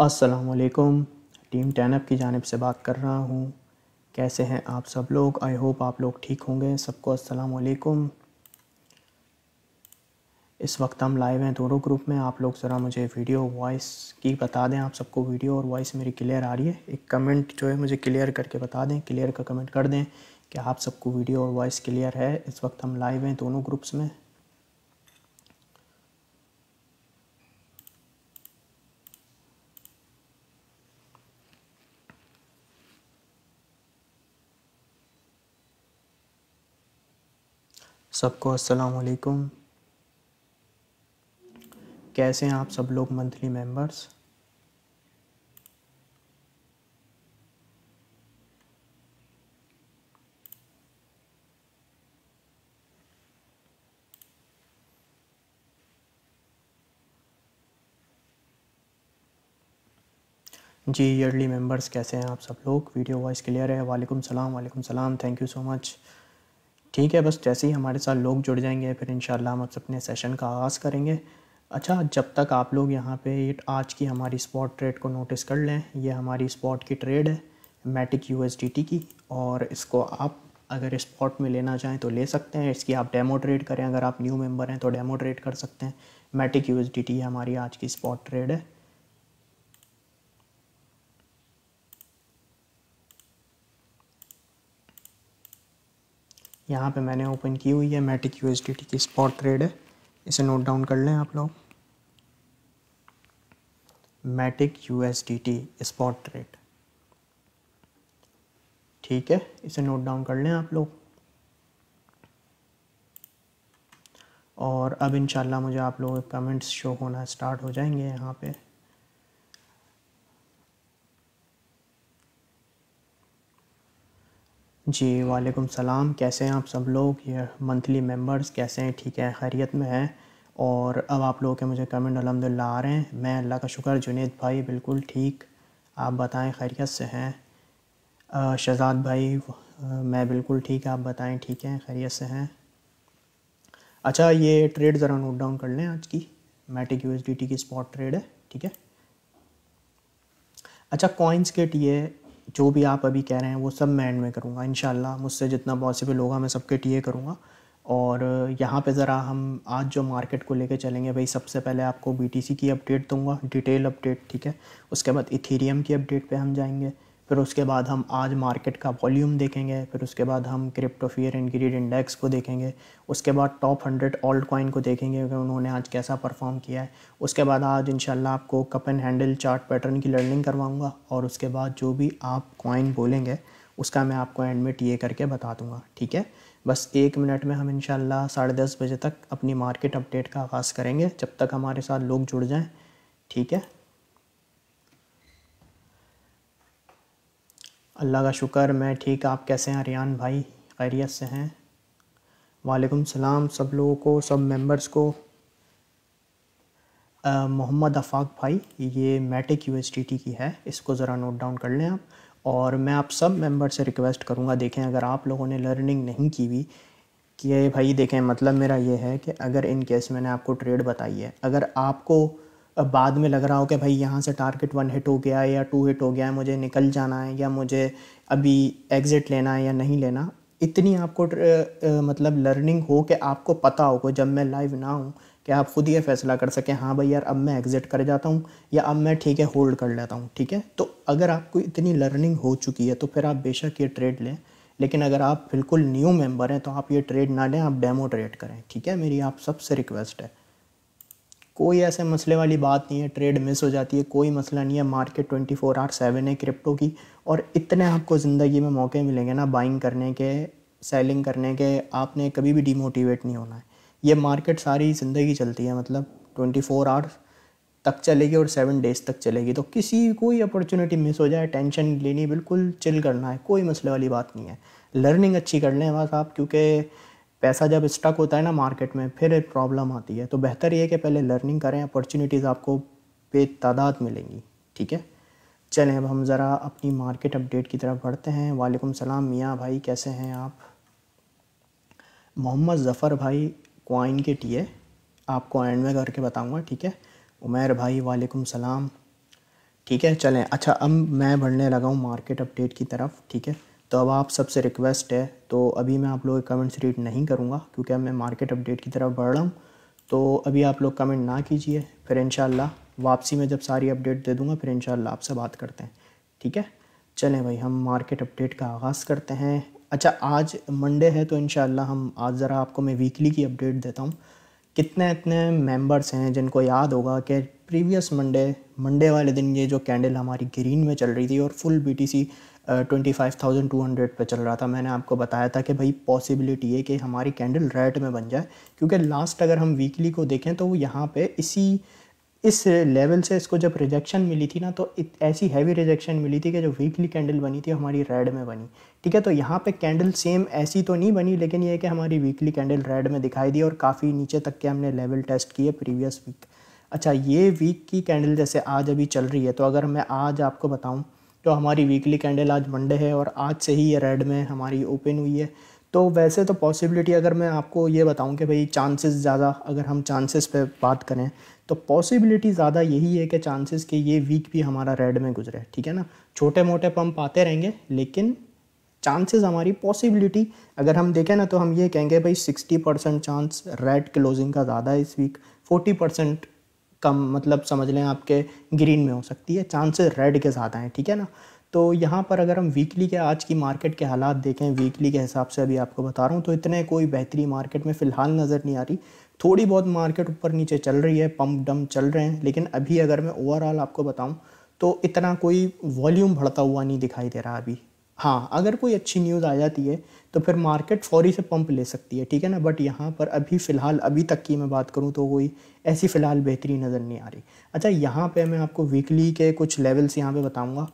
असलकुम टीम टैनअप की जानब से बात कर रहा हूँ कैसे हैं आप सब लोग आई होप आप लोग ठीक होंगे सबको असलकुम इस वक्त हम लाइव हैं दोनों ग्रुप में आप लोग ज़रा मुझे वीडियो वॉइस की बता दें आप सबको वीडियो और वॉइस मेरी क्लियर आ रही है एक कमेंट जो है मुझे क्लियर करके बता दें क्लियर का कमेंट कर दें कि आप सबको वीडियो और वॉइस क्लियर है इस वक्त हम लाइव हैं दोनों ग्रुप्स में सबको अस्सलाम वालेकुम कैसे हैं आप सब लोग monthly members ji yearly members कैसे हैं आप सब लोग वीडियो वॉइस क्लियर है वालेकुम सलाम वालेकुम सलाम थैंक यू सो मच ठीक है बस जैसे ही हमारे साथ लोग जुड़ जाएंगे फिर इन हम अपने सेशन का आगाज़ करेंगे अच्छा जब तक आप लोग यहाँ पे आज की हमारी स्पॉट ट्रेड को नोटिस कर लें ये हमारी स्पॉट की ट्रेड है मैटिक यू की और इसको आप अगर स्पॉट में लेना चाहें तो ले सकते हैं इसकी आप डेमो ट्रेड करें अगर आप न्यू मेंबर हैं तो डेमो ट्रेड कर सकते हैं मैटिक यू हमारी आज की स्पॉट ट्रेड है यहाँ पे मैंने ओपन की हुई है मैटिक यू की स्पॉट ट्रेड है इसे नोट डाउन कर लें आप लोग मैटिक यू स्पॉट ट्रेड ठीक है इसे नोट डाउन कर लें आप लोग और अब इंशाल्लाह मुझे आप लोगों के कमेंट्स शो होना स्टार्ट हो जाएंगे यहाँ पे जी वालेकुम सलाम कैसे हैं आप सब लोग ये मंथली मेंबर्स कैसे हैं ठीक है खैरियत में हैं और अब आप लोगों के मुझे कमेंट अलहमदिल्ला आ रहे हैं मैं अल्लाह का शुक्र जुनेद भाई बिल्कुल ठीक आप बताएं खैरियत से हैं शहजाद भाई मैं बिल्कुल ठीक आप बताएं ठीक हैं खैरियत से हैं अच्छा ये ट्रेड ज़रा नोट डाउन कर लें आज की मैटिक यू की स्पॉट ट्रेड है ठीक है अच्छा कॉइन्स के टी जो भी आप अभी कह रहे हैं वो सब मैं एंड में करूँगा इन मुझसे जितना पॉसिबल होगा मैं सबके ए करूँगा और यहाँ पे ज़रा हम आज जो मार्केट को लेके चलेंगे भाई सबसे पहले आपको बी की अपडेट दूंगा डिटेल अपडेट ठीक है उसके बाद इथेरियम की अपडेट पे हम जाएंगे फिर उसके बाद हम आज मार्केट का वॉल्यूम देखेंगे फिर उसके बाद हम crypto fear and greed index को देखेंगे उसके बाद टॉप हंड्रेड ऑल्ट कॉइन को देखेंगे कि उन्होंने आज कैसा परफॉर्म किया है उसके बाद आज इन आपको cup and handle chart pattern की लर्निंग करवाऊँगा और उसके बाद जो भी आप कॉइन बोलेंगे उसका मैं आपको एंड में टी करके बता दूँगा ठीक है बस एक मिनट में हम शाला साढ़े दस बजे तक अपनी मार्केट अपडेट का आगाज़ करेंगे जब तक हमारे साथ लोग जुड़ जाएँ ठीक है अल्लाह का शुक्र मैं ठीक आप कैसे हैं रियान भाई खैरियत से हैं वालेकुम सलाम सब लोगों को सब मेंबर्स को मोहम्मद आफाक भाई ये मैटिक यू की है इसको ज़रा नोट डाउन कर लें आप और मैं आप सब मेंबर से रिक्वेस्ट करूँगा देखें अगर आप लोगों ने लर्निंग नहीं की हुई कि भाई देखें मतलब मेरा ये है कि अगर इन केस मैंने आपको ट्रेड बताई है अगर आपको बाद में लग रहा हो कि भाई यहाँ से टारगेट वन हिट हो गया है या टू हिट हो गया है मुझे निकल जाना है या मुझे अभी एग्ज़िट लेना है या नहीं लेना इतनी आपको मतलब लर्निंग हो कि आपको पता होगा जब मैं लाइव ना हूँ कि आप खुद ये फैसला कर सकें हाँ भाई यार अब मैं एग्ज़िट कर जाता हूँ या अब मैं ठीक है होल्ड कर लेता हूँ ठीक है तो अगर आपको इतनी लर्निंग हो चुकी है तो फिर आप बेशक ये ट्रेड लें लेकिन अगर आप बिल्कुल न्यू मेंबर हैं तो आप ये ट्रेड ना लें आप डेमो ट्रेड करें ठीक है मेरी आप सबसे रिक्वेस्ट है कोई ऐसे मसले वाली बात नहीं है ट्रेड मिस हो जाती है कोई मसला नहीं है market twenty four hour seven है क्रिप्टो की और इतने आपको ज़िंदगी में मौके मिलेंगे ना बाइंग करने के सेलिंग करने के आपने कभी भी डीमोटिवेट नहीं होना है ये मार्केट सारी ज़िंदगी चलती है मतलब ट्वेंटी फोर आवर्स तक चलेगी और सेवन डेज़ तक चलेगी तो किसी कोई अपॉर्चुनिटी मिस हो जाए टेंशन लेनी बिल्कुल चिल करना है कोई मसले वाली बात नहीं है लर्निंग अच्छी कर लें बस आप क्योंकि पैसा जब स्टक होता है ना मार्केट में फिर एक प्रॉब्लम आती है तो बेहतर ये कि पहले लर्निंग करें अपॉर्चुनिटीज़ आपको बेतादाद मिलेंगी ठीक है चलें अब हम ज़रा अपनी मार्केट अपडेट की तरफ बढ़ते हैं वालेकुम सलाम मियाँ भाई कैसे हैं आप मोहम्मद ज़फ़र भाई क्वाइन के टीए आपको एंड में करके बताऊंगा ठीक है उमेर भाई वालेकुम सलाम ठीक है चलें अच्छा अब मैं बढ़ने लगा हूँ मार्केट अपडेट की तरफ ठीक है तो अब आप सबसे रिक्वेस्ट है तो अभी मैं आप लोग कमेंट्स रीड नहीं करूँगा क्योंकि अब मैं मार्केट अपडेट की तरफ बढ़ रहा हूँ तो अभी आप लोग कमेंट ना कीजिए फिर इन वापसी में जब सारी अपडेट दे दूँगा फिर इन आपसे बात करते हैं ठीक है चलें भाई हम मार्केट अपडेट का आगाज़ करते हैं अच्छा आज मंडे है तो इन हम आज ज़रा आपको मैं वीकली की अपडेट देता हूँ कितने इतने मेंबर्स हैं जिनको याद होगा कि प्रीवियस मंडे मंडे वाले दिन ये जो कैंडल हमारी ग्रीन में चल रही थी और full BTC twenty five thousand two hundred पर चल रहा था मैंने आपको बताया था कि भाई पॉसिबिलिटी है कि हमारी कैंडल रेड में बन जाए क्योंकि लास्ट अगर हम वीकली को देखें तो वो यहाँ पर इसी इस लेवल से इसको जब रिजेक्शन मिली थी ना तो इत, ऐसी हैवी रिजेक्शन मिली थी कि जो वीकली कैंडल बनी थी हमारी रेड में बनी ठीक है तो यहाँ पे कैंडल सेम ऐसी तो नहीं बनी लेकिन ये कि हमारी वीकली कैंडल रेड में दिखाई दी और काफ़ी नीचे तक के हमने लेवल टेस्ट किए प्रीवियस वीक अच्छा ये वीक की कैंडल जैसे आज अभी चल रही है तो अगर मैं आज आपको बताऊँ जो तो हमारी वीकली कैंडल आज मंडे है और आज से ही ये रेड में हमारी ओपन हुई है तो वैसे तो पॉसिबिलिटी अगर मैं आपको ये बताऊं कि भाई चांसेस ज़्यादा अगर हम चांसेस पे बात करें तो पॉसिबिलिटी ज़्यादा यही है कि चांसेस कि ये वीक भी हमारा रेड में गुजरे ठीक है ना छोटे मोटे पंप आते रहेंगे लेकिन चांसेस हमारी पॉसिबिलिटी अगर हम देखें ना तो हम ये कहेंगे भाई sixty percent chance red closing का ज़्यादा है इस वीक फोर्टी परसेंट कम मतलब समझ लें आपके ग्रीन में हो सकती है चांसेस रेड के ज़्यादा हैं ठीक है ना तो यहाँ पर अगर हम वीकली के आज की मार्केट के हालात देखें वीकली के हिसाब से अभी आपको बता रहा हूँ तो इतने कोई बेहतरी मार्केट में फ़िलहाल नज़र नहीं आ रही थोड़ी बहुत मार्केट ऊपर नीचे चल रही है पम्प डम चल रहे हैं लेकिन अभी अगर मैं ओवरऑल आपको बताऊँ तो इतना कोई वॉल्यूम बढ़ता हुआ नहीं दिखाई दे रहा अभी हाँ अगर कोई अच्छी न्यूज़ आ जाती है तो फिर मार्केट फौरी से पंप ले सकती है ठीक है ना बट यहाँ पर अभी फ़िलहाल अभी तक की मैं बात करूँ तो कोई ऐसी फ़िलहाल बेहतरी नज़र नहीं आ रही अच्छा यहाँ पे मैं आपको वीकली के कुछ लेवल्स यहाँ पे बताऊँगा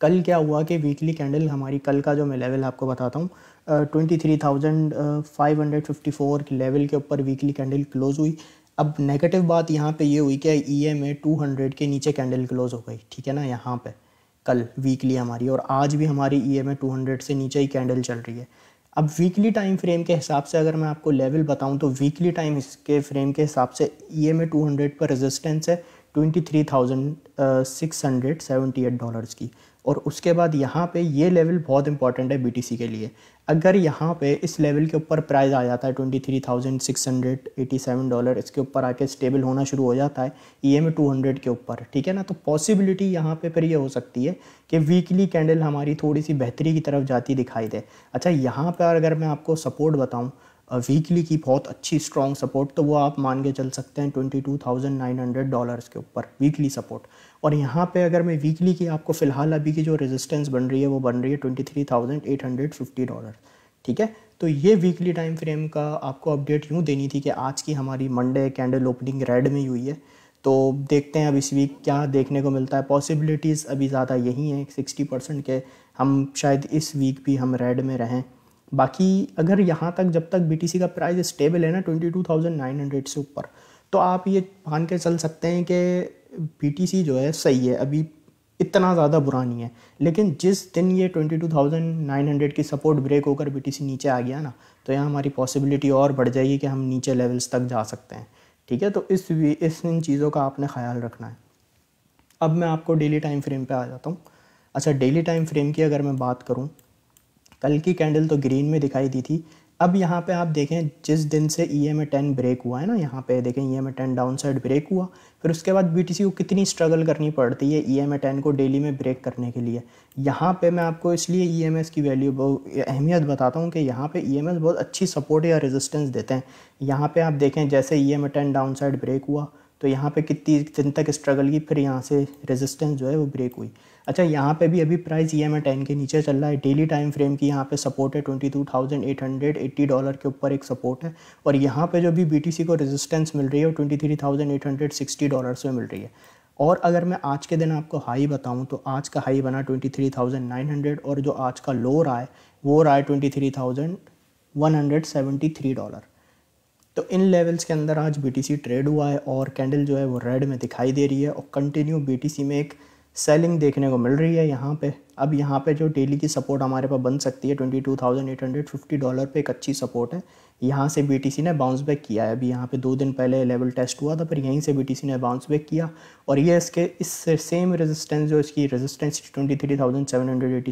कल क्या हुआ कि वीकली कैंडल हमारी कल का जो मैं लेवल आपको बताता हूँ twenty three thousand five hundred fifty four के लेवल के ऊपर वीकली कैंडल क्लोज़ हुई अब नेगेटिव बात यहाँ पे ये हुई कि E M A two hundred के नीचे कैंडल क्लोज़ हो गई ठीक है ना यहाँ पर कल वीकली हमारी और आज भी हमारी ई एम से नीचे ही कैंडल चल रही है अब वीकली टाइम फ्रेम के हिसाब से अगर मैं आपको लेवल बताऊं तो वीकली टाइम के फ्रेम के हिसाब से ई एम पर रेजिस्टेंस है twenty three thousand six hundred seventy eight dollars की और उसके बाद यहाँ पे ये लेवल बहुत इंपॉर्टेंट है बीटीसी के लिए अगर यहाँ पे इस लेवल के ऊपर प्राइस आ जाता है twenty three thousand six hundred eighty seven dollar इसके ऊपर आके स्टेबल होना शुरू हो जाता है ई एम टू हंड्रेड के ऊपर ठीक है ना तो पॉसिबिलिटी यहाँ पे फिर ये हो सकती है कि वीकली कैंडल हमारी थोड़ी सी बेहतरी की तरफ जाती दिखाई दे अच्छा यहाँ पर अगर मैं आपको सपोर्ट बताऊँ वीकली की बहुत अच्छी स्ट्रॉन्ग सपोर्ट तो वो आप मान के चल सकते हैं twenty two thousand nine hundred dollars के ऊपर वीकली सपोर्ट और यहाँ पे अगर मैं वीकली की आपको फ़िलहाल अभी की जो रेजिस्टेंस बन रही है वो बन रही है twenty three thousand eight hundred fifty dollar ठीक है तो ये वीकली टाइम फ्रेम का आपको अपडेट यूँ देनी थी कि आज की हमारी मंडे कैंडल ओपनिंग रेड में हुई है तो देखते हैं अब इस वीक क्या देखने को मिलता है पॉसिबिलिटीज़ अभी ज़्यादा यही हैं सिक्सटी परसेंट के हम शायद इस वीक भी हम रेड में रहें बाकी अगर यहाँ तक जब तक बी का प्राइस स्टेबल है ना twenty two thousand nine hundred से ऊपर तो आप ये मान के चल सकते हैं कि बी जो है सही है अभी इतना ज़्यादा बुरा नहीं है लेकिन जिस दिन ये twenty two thousand nine hundred की सपोर्ट ब्रेक होकर बी नीचे आ गया ना तो यहाँ हमारी पॉसिबिलिटी और बढ़ जाएगी कि हम नीचे लेवल्स तक जा सकते हैं ठीक है तो इस इस इन चीज़ों का आपने ख्याल रखना है अब मैं आपको डेली टाइम फ्रेम पे आ जाता हूँ अच्छा डेली टाइम फ्रेम की अगर मैं बात करूँ कल की कैंडल तो ग्रीन में दिखाई दी थी अब यहाँ पे आप देखें जिस दिन से E M A ten break हुआ है ना यहाँ पे देखें E M A ten down side break हुआ फिर उसके बाद बी को कितनी स्ट्रगल करनी पड़ती है ई एम ए टेन को डेली में ब्रेक करने के लिए यहाँ पे मैं आपको इसलिए ई एम एस की वैल्यू अहमियत बताता हूँ कि यहाँ पे ई एम एस बहुत अच्छी सपोर्ट या रेजिस्टेंस देते हैं यहाँ पर आप देखें जैसे E M A ten down side break हुआ तो यहाँ पर कितनी दिन तक स्ट्रगल की फिर यहाँ से रेजिस्टेंस जो है वो ब्रेक हुई अच्छा यहाँ पे भी अभी price E M I ten के नीचे चल रहा है डेली टाइम फ्रेम की यहाँ पे सपोर्ट है twenty two thousand eight hundred eighty dollar के ऊपर एक सपोर्ट है और यहाँ पे जो भी बी टी सी को रेजिस्टेंस मिल रही है वो twenty three thousand eight hundred sixty dollar में मिल रही है और अगर मैं आज के दिन आपको हाई बताऊँ तो आज का हाई बना twenty three thousand nine hundred और जो आज का लो रहा है वो रहा है twenty three thousand one hundred seventy three dollar तो इन लेवल्स के अंदर आज सी ट्रेड हुआ है और कैंडल जो है वो रेड में दिखाई दे रही है और कंटिन्यू सी में एक सेलिंग देखने को मिल रही है यहाँ पे अब यहाँ पे जो डेली की सपोर्ट हमारे पास बन सकती है twenty two thousand eight hundred fifty dollar पर एक अच्छी सपोर्ट है यहाँ से बीटीसी ने बाउंस बैक किया है अभी यहाँ पे दो दिन पहले लेवल टेस्ट हुआ था पर यहीं से बीटीसी ने बाउंस बैक किया और ये इसके इस सेम रेजिस्टेंस जो इसकी रेजिस्टेंस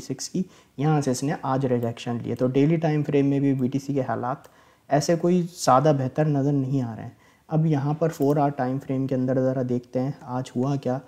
सिक्स की यहाँ से इसने आज रिजेक्शन लिया तो डेली टाइम फ्रेम में भी बी के हालात ऐसे कोई ज़्यादा बेहतर नज़र नहीं आ रहे हैं अब यहाँ पर फोर आर टाइम फ्रेम के अंदर ज़रा देखते हैं आज हुआ क्या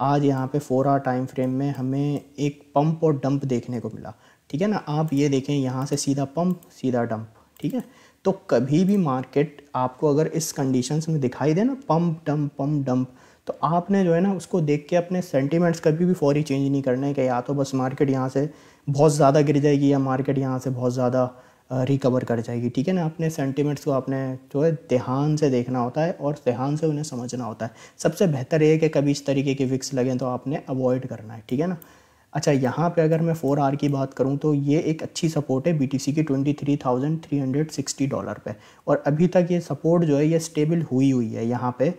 आज यहाँ पे फोर आवर टाइम फ्रेम में हमें एक पंप और डंप देखने को मिला ठीक है ना आप ये देखें यहाँ से सीधा पंप सीधा डंप ठीक है तो कभी भी मार्केट आपको अगर इस कंडीशंस में दिखाई दे ना पंप डंप पंप डंप तो आपने जो है ना उसको देख के अपने सेंटीमेंट्स कभी भी फौरी चेंज नहीं करने है कि या तो बस मार्केट यहाँ से बहुत ज़्यादा गिर जाएगी या मार्केट यहाँ से बहुत ज़्यादा रिकवर कर जाएगी ठीक है ना अपने सेंटिमेंट्स को आपने जो है ध्यान से देखना होता है और ध्यान से उन्हें समझना होता है सबसे बेहतर ये है कि कभी इस तरीके के विक्स लगें तो आपने अवॉइड करना है ठीक है ना अच्छा यहाँ पे अगर मैं फोर आर की बात करूँ तो ये एक अच्छी सपोर्ट है बी की twenty three thousand three hundred sixty dollar पर और अभी तक ये सपोर्ट जो है ये स्टेबल हुई हुई है यहाँ पे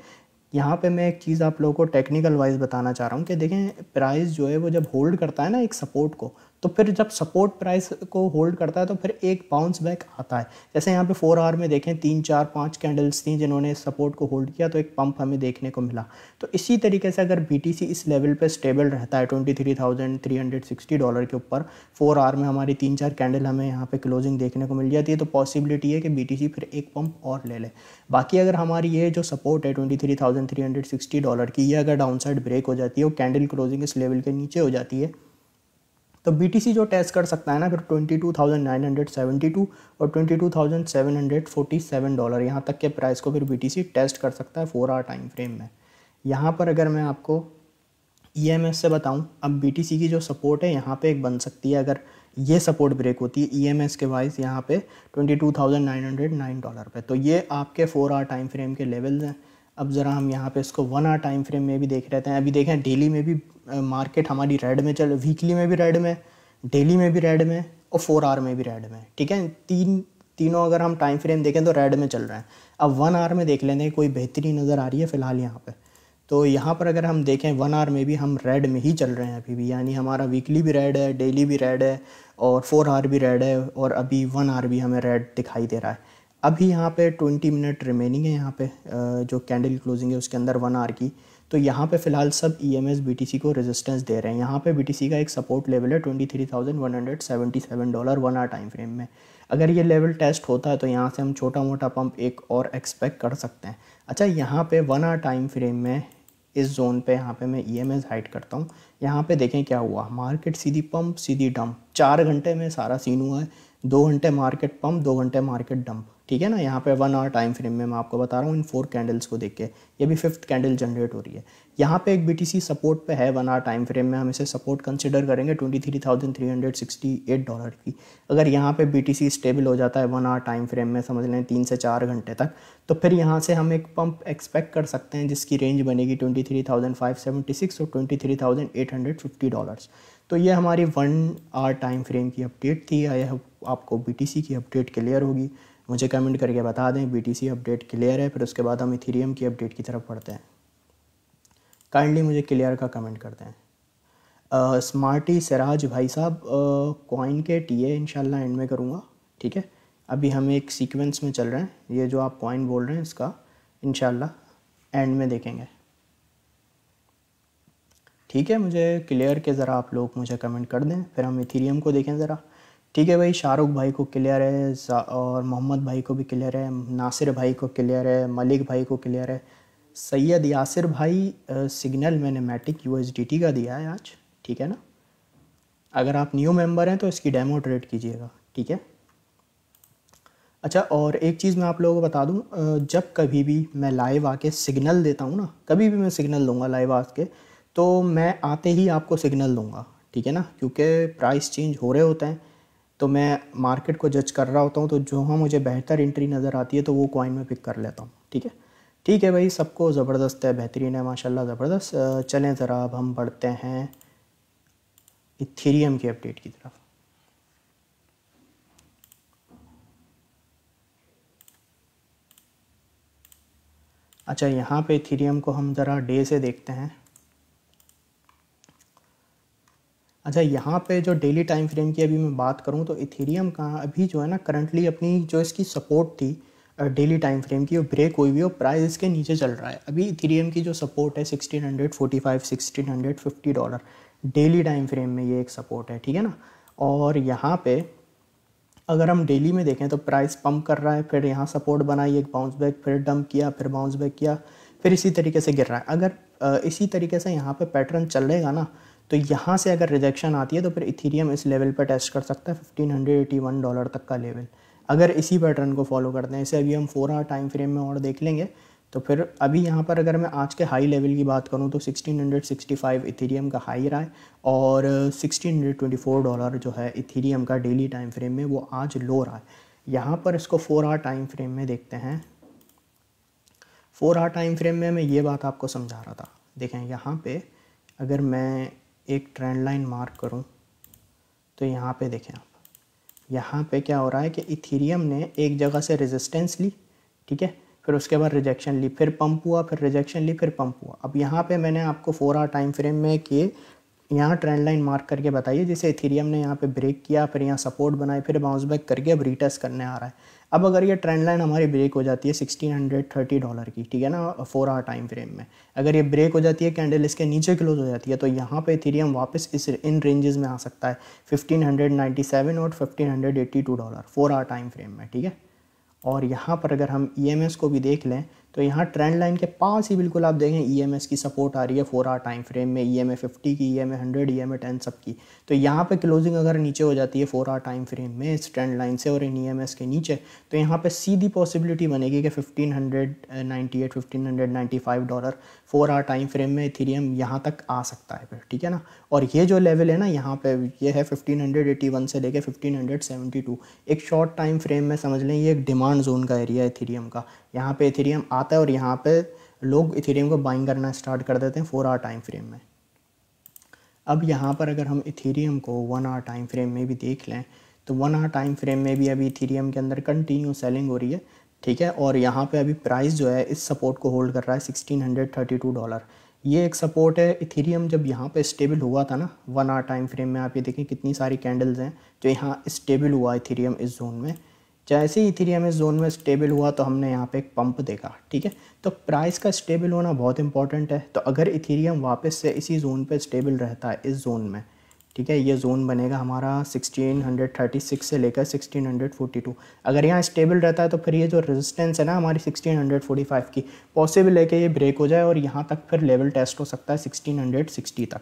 यहाँ पे मैं एक चीज़ आप लोगों को टेक्निकल वाइज बताना चाह रहा हूँ कि देखें प्राइस जो है वो जब होल्ड करता है ना एक सपोर्ट को तो फिर जब सपोर्ट प्राइस को होल्ड करता है तो फिर एक बाउंस बैक आता है जैसे यहाँ पे फोर आवर में देखें तीन चार पाँच कैंडल्स थी जिन्होंने सपोर्ट को होल्ड किया तो एक पंप हमें देखने को मिला तो इसी तरीके से अगर बी इस लेवल पर स्टेबल रहता है ट्वेंटी डॉलर के ऊपर फोर आवर में हमारी तीन चार कैंडल हमें यहाँ पर क्लोजिंग देखने को मिल जाती है तो पॉसिबिलिटी है कि बी फिर एक पंप और ले लें बाकी अगर हमारी ये जो सपोर्ट है twenty three three thousand hundred sixty dollar की ये अगर डाउनसाइड ब्रेक हो जाती है वो कैंडल क्लोजिंग इस लेवल के नीचे हो जाती है तो बीटीसी जो टेस्ट कर सकता है ना फिर 22,972 और 22,747 डॉलर यहाँ तक के प्राइस को फिर बीटीसी टेस्ट कर सकता है फोर आर टाइम फ्रेम में यहाँ पर अगर मैं आपको ई e से बताऊँ अब बी की जो सपोर्ट है यहाँ पे एक बन सकती है अगर ये सपोर्ट ब्रेक होती है ई e के वाइज यहाँ पे 22,909 डॉलर पे तो ये आपके फोर आर टाइम फ्रेम के लेवल्स हैं अब ज़रा हम यहाँ पे इसको वन आर टाइम फ्रेम में भी देख रहे थे अभी देखें डेली में भी मार्केट हमारी रेड में चल वीकली में भी रेड में डेली में भी रेड में और फोर आवर में भी रेड में ठीक है तीन तीनों अगर हम टाइम फ्रेम देखें तो रेड में चल रहे हैं अब वन आवर में देख लेते हैं कोई बेहतरी नज़र आ रही है फ़िलहाल यहाँ पर तो यहाँ पर अगर हम देखें वन आवर में भी हम रेड में ही चल रहे हैं अभी भी यानी हमारा वीकली भी रेड है डेली भी रेड है और फोर आवर भी रेड है और अभी वन आवर भी हमें रेड दिखाई दे रहा है अभी यहाँ पे 20 मिनट रिमेनिंग है यहाँ पे जो कैंडल क्लोजिंग है उसके अंदर वन आर की तो यहाँ पे फ़िलहाल सब E M S B T C को रेजिस्टेंस दे रहे हैं यहाँ पे बी टी सी का एक सपोर्ट लेवल है twenty three thousand one hundred seventy seven dollar one hour time frame में अगर ये लेवल टेस्ट होता है तो यहाँ से हम छोटा मोटा पंप एक और एक्सपेक्ट कर सकते हैं अच्छा यहाँ पे वन आर टाइम फ्रेम में इस जोन पे यहाँ पे मैं ई एम एस हाइट करता हूँ यहाँ पे देखें क्या हुआ मार्केट सीधी पंप सीधी डंप चार घंटे में सारा सीन हुआ है दो घंटे मार्केट पंप दो घंटे मार्केट डंप ठीक है ना यहाँ पे वन आवर टाइम फ्रेम में मैं आपको बता रहा हूँ इन फोर कैंडल्स को देख के ये भी फिफ्थ कैंडल जनरेट हो रही है यहाँ पे एक बीटीसी सपोर्ट पे है वन आवर टाइम फ्रेम में हम इसे सपोर्ट कंसिडर करेंगे twenty three thousand three hundred sixty eight dollar की अगर यहाँ पे बीटीसी स्टेबल हो जाता है वन आवर टाइम फ्रेम में समझ लें तीन से चार घंटे तक तो फिर यहाँ से हम एक पंप एक्सपेक्ट कर सकते हैं जिसकी रेंज बनेगी twenty three thousand five seventy six और twenty three thousand eight hundred fifty dollars तो ये हमारी वन आवर टाइम फ्रेम की अपडेट थी आई होप आपको बी की अपडेट क्लियर होगी मुझे कमेंट करके बता दें बी अपडेट क्लियर है फिर उसके बाद हम इथीरियम की अपडेट की तरफ पढ़ते हैं काइंडली मुझे क्लियर का कमेंट करते हैं स्मार्टी सराज भाई साहब कॉइन के टी ए इनशाला एंड में करूँगा ठीक है अभी हम एक सीक्वेंस में चल रहे हैं ये जो आप कॉइन बोल रहे हैं इसका इनशाला एंड में देखेंगे ठीक है मुझे क्लियर के ज़रा आप लोग मुझे कमेंट कर दें फिर हम इथीरियम को देखें ज़रा ठीक है भाई शाहरुख भाई को क्लियर है और मोहम्मद भाई को भी क्लियर है नासिर भाई को क्लियर है मलिक भाई को क्लियर है सैयद यासिर भाई सिग्नल मैंने मैटिक यू का दिया है आज ठीक है ना अगर आप न्यू मेंबर हैं तो इसकी डेमो ट्रेड कीजिएगा ठीक है अच्छा और एक चीज़ मैं आप लोगों को बता दूं जब कभी भी मैं लाइव आके सिग्नल देता हूँ ना कभी भी मैं सिग्नल दूंगा लाइव आके तो मैं आते ही आपको सिग्नल दूंगा ठीक है ना क्योंकि प्राइस चेंज हो रहे होते हैं तो मैं मार्केट को जज कर रहा होता हूँ तो जो हाँ मुझे बेहतर एंट्री नज़र आती है तो वो कॉइन में पिक कर लेता हूँ ठीक है ठीक है भाई सबको ज़बरदस्त है बेहतरीन है माशाल्लाह ज़बरदस्त चलें ज़रा अब हम बढ़ते हैं इथेरियम की अपडेट की तरफ अच्छा यहाँ पे इथेरियम को हम ज़रा डे से देखते हैं अच्छा यहाँ पे जो डेली टाइम फ्रेम की अभी मैं बात करूँ तो इथेरियम का अभी जो है ना करंटली अपनी जो इसकी सपोर्ट थी डेली टाइम फ्रेम की वो ब्रेक हुई हुई है और प्राइस इसके नीचे चल रहा है अभी इथेरियम की जो सपोर्ट है sixteen hundred forty five sixteen hundred fifty dollar daily time frame में ये एक सपोर्ट है ठीक है ना और यहाँ पे अगर हम डेली में देखें तो प्राइस पम्प कर रहा है फिर यहाँ सपोर्ट बनाई एक बाउंस बैक फिर डंप किया फिर बाउंस बैक किया फिर इसी तरीके से गिर रहा है अगर इसी तरीके से यहाँ पे पैटर्न चलेगा ना तो यहाँ से अगर रिजेक्शन आती है तो फिर इथीरियम इस लेवल पर टेस्ट कर सकता है fifteen hundred eighty one dollar तक का लेवल अगर इसी पैटर्न को फॉलो करते हैं इसे अभी हम फोर आवर टाइम फ्रेम में और देख लेंगे तो फिर अभी यहाँ पर अगर मैं आज के हाई लेवल की बात करूँ तो 1665 इथेरियम का हाई रहा है और 1624 डॉलर जो है इथेरियम का डेली टाइम फ्रेम में वो आज लो रहा है यहाँ पर इसको फोर आर टाइम फ्रेम में देखते हैं फोर आर टाइम फ्रेम में मैं ये बात आपको समझा रहा था देखें यहाँ पे अगर मैं एक ट्रेंड लाइन मार्क करूँ तो यहाँ पे देखें आप यहाँ पे क्या हो रहा है कि इथीरियम ने एक जगह से रेजिस्टेंस ली ठीक है फिर उसके बाद रिजेक्शन ली फिर पंप हुआ फिर रिजेक्शन ली फिर पंप हुआ अब यहाँ पे मैंने आपको फोर आर टाइम फ्रेम में किए यहाँ ट्रेंड लाइन मार्क करके बताइए जिसे इथीरियम ने यहाँ पे ब्रेक किया फिर यहाँ सपोर्ट बनाए फिर बाउंस बैक करके अब रिटेस्ट करने आ रहा है अब अगर ये ट्रेंड लाइन हमारी ब्रेक हो जाती है 1630 डॉलर की ठीक है ना फोर आवर टाइम फ्रेम में अगर ये ब्रेक हो जाती है कैंडल इसके नीचे क्लोज हो जाती है तो यहाँ पे थीरियम वापस इस इन रेंजेस में आ सकता है 1597 और 1582 dollar four hour time frame में ठीक है और यहाँ पर अगर हम ई e को भी देख लें तो यहाँ ट्रेंड लाइन के पास ही बिल्कुल आप देखें ईएमएस e की सपोर्ट आ रही है फोर आर टाइम फ्रेम में ई एम ए फिफ्टी की E M A hundred E M A ten सब की तो यहाँ पे क्लोजिंग अगर नीचे हो जाती है फोर आर टाइम फ्रेम में इस ट्रेंड लाइन से और इन ई एम एस के नीचे तो यहाँ पे सीधी पॉसिबिलिटी बनेगी कि fifteen hundred ninety eight fifteen hundred ninety five dollar four hour time frame में इथीरियम यहाँ तक आ सकता है फिर ठीक है ना और ये जो लेवल है ना यहाँ पे यह है फिफ्टीन हंड्रेड वन से लेके फिफ्टीन हंड्रेड टू एक शॉर्ट टाइम फ्रेम में समझ लें ये एक डिमांड जोन का एरिया है थीरियम का यहाँ पे इथेरियम आता है और यहाँ पे लोग इथेरियम को बाइंग करना स्टार्ट कर देते हैं फोर आवर टाइम फ्रेम में अब यहाँ पर अगर हम इथेरियम को वन आवर टाइम फ्रेम में भी देख लें तो वन आवर टाइम फ्रेम में भी अभी इथेरियम के अंदर कंटिन्यू सेलिंग हो रही है ठीक है और यहाँ पे अभी प्राइस जो है इस सपोर्ट को होल्ड कर रहा है sixteen hundred thirty two dollar ये एक सपोर्ट है इथेरियम जब यहाँ पे स्टेबल हुआ था ना वन आवर टाइम फ्रेम में आप ये देखें कितनी सारी कैंडल्स हैं जो यहाँ स्टेबल हुआ इथेरियम इस जोन में जैसे ही इथेरियम इस जोन में स्टेबल हुआ तो हमने यहाँ पे एक पंप देखा ठीक है तो प्राइस का स्टेबल होना बहुत इंपॉर्टेंट है तो अगर इथेरियम वापस से इसी जोन पे स्टेबल रहता है इस जोन में ठीक है ये जोन बनेगा हमारा 1636 से लेकर 1642 अगर यहाँ स्टेबल रहता है तो फिर ये जो रेजिस्टेंस है ना हमारी 1645 की पॉसिबल है कि ये ब्रेक हो जाए और यहाँ तक फिर लेवल टेस्ट हो सकता है 1660 तक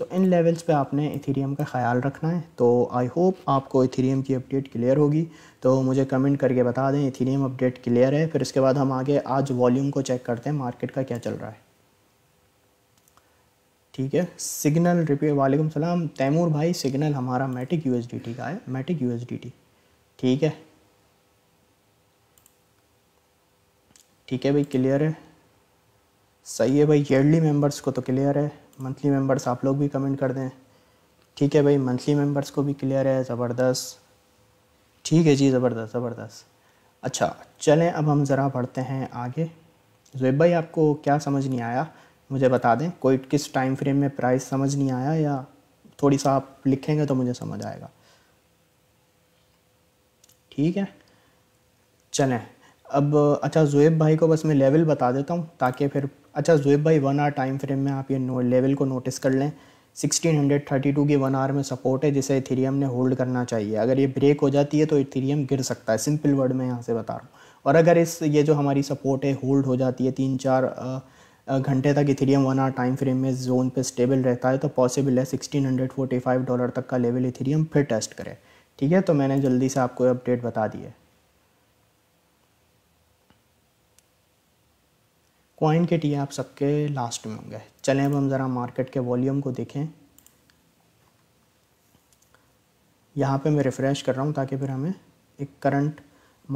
तो इन लेवल्स पे आपने इथेरियम का ख्याल रखना है तो आई होप आपको इथेरियम की अपडेट क्लियर होगी तो मुझे कमेंट करके बता दें इथेरियम अपडेट क्लियर है फिर इसके बाद हम आगे आज वॉल्यूम को चेक करते हैं मार्केट का क्या चल रहा है ठीक है सिग्नल रिपीट वालेकुम सलाम तैमूर भाई सिग्नल हमारा मैटिक यू का है मैटिक यू ठीक है ठीक है भाई क्लियर है सही है भाई ईयरली मेंबर्स को तो क्लियर है मंथली मेंबर्स आप लोग भी कमेंट कर दें ठीक है भाई मंथली मेंबर्स को भी क्लियर है ज़बरदस्त ठीक है जी ज़बरदस्त ज़बरदस्त अच्छा चलें अब हम ज़रा बढ़ते हैं आगे जुएब भाई आपको क्या समझ नहीं आया मुझे बता दें कोई किस टाइम फ्रेम में प्राइस समझ नहीं आया या थोड़ी सा आप लिखेंगे तो मुझे समझ आएगा ठीक है चलें अब अच्छा ज़ुएब भाई को बस मैं लेवल बता देता हूँ ताकि फिर अच्छा ज़ुएब भाई वन आर टाइम फ्रेम में आप ये नो, लेवल को नोटिस कर लें 1632 की वन आवर में सपोर्ट है जिसे इथेरियम ने होल्ड करना चाहिए अगर ये ब्रेक हो जाती है तो इथेरियम गिर सकता है सिंपल वर्ड में यहाँ से बता रहा हूँ और अगर इस ये जो हमारी सपोर्ट है होल्ड हो जाती है तीन चार घंटे तक Ethereum one hour time frame में जोन पे स्टेबल रहता है तो पॉसिबल है 1645 डॉलर तक का लेवल इथेरियम फिर टेस्ट करें ठीक है तो मैंने जल्दी से आपको अपडेट बता दिया कॉइन के टी आप सबके लास्ट में होंगे चलें अब हम ज़रा मार्केट के वॉल्यूम को देखें यहाँ पे मैं रिफ़्रेश कर रहा हूँ ताकि फिर हमें एक करंट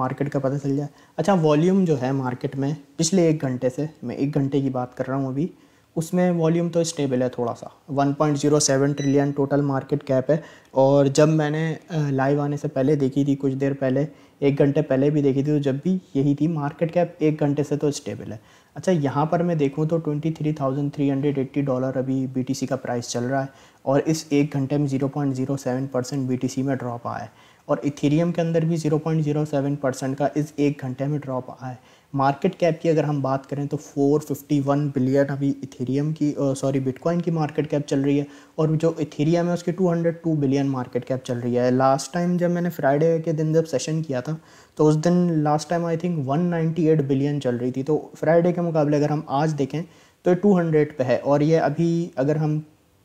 मार्केट का पता चल जाए अच्छा वॉल्यूम जो है मार्केट में पिछले एक घंटे से मैं एक घंटे की बात कर रहा हूँ अभी उसमें वॉल्यूम तो स्टेबल है थोड़ा सा 1.07 ट्रिलियन टोटल मार्केट कैप है और जब मैंने लाइव आने से पहले देखी थी कुछ देर पहले एक घंटे पहले भी देखी थी तो जब भी यही थी मार्केट कैप एक घंटे से तो स्टेबल है अच्छा यहाँ पर मैं देखूँ तो twenty three thousand three hundred eighty dollar अभी बीटीसी का प्राइस चल रहा है और इस एक घंटे में zero point zero seven percent B T C में ड्रॉप आया है और इथीरियम के अंदर भी zero point zero seven percent का इस एक घंटे में ड्रॉप आया है मार्केट कैप की अगर हम बात करें तो 451 बिलियन अभी इथेरियम की सॉरी बिटकॉइन की मार्केट कैप चल रही है और जो इथेरियम है उसकी 202 बिलियन मार्केट कैप चल रही है लास्ट टाइम जब मैंने फ्राइडे के दिन जब सेशन किया था तो उस दिन last time I think 198 billion चल रही थी तो फ्राइडे के मुकाबले अगर हम आज देखें तो ये हंड्रेड पे है और ये अभी अगर हम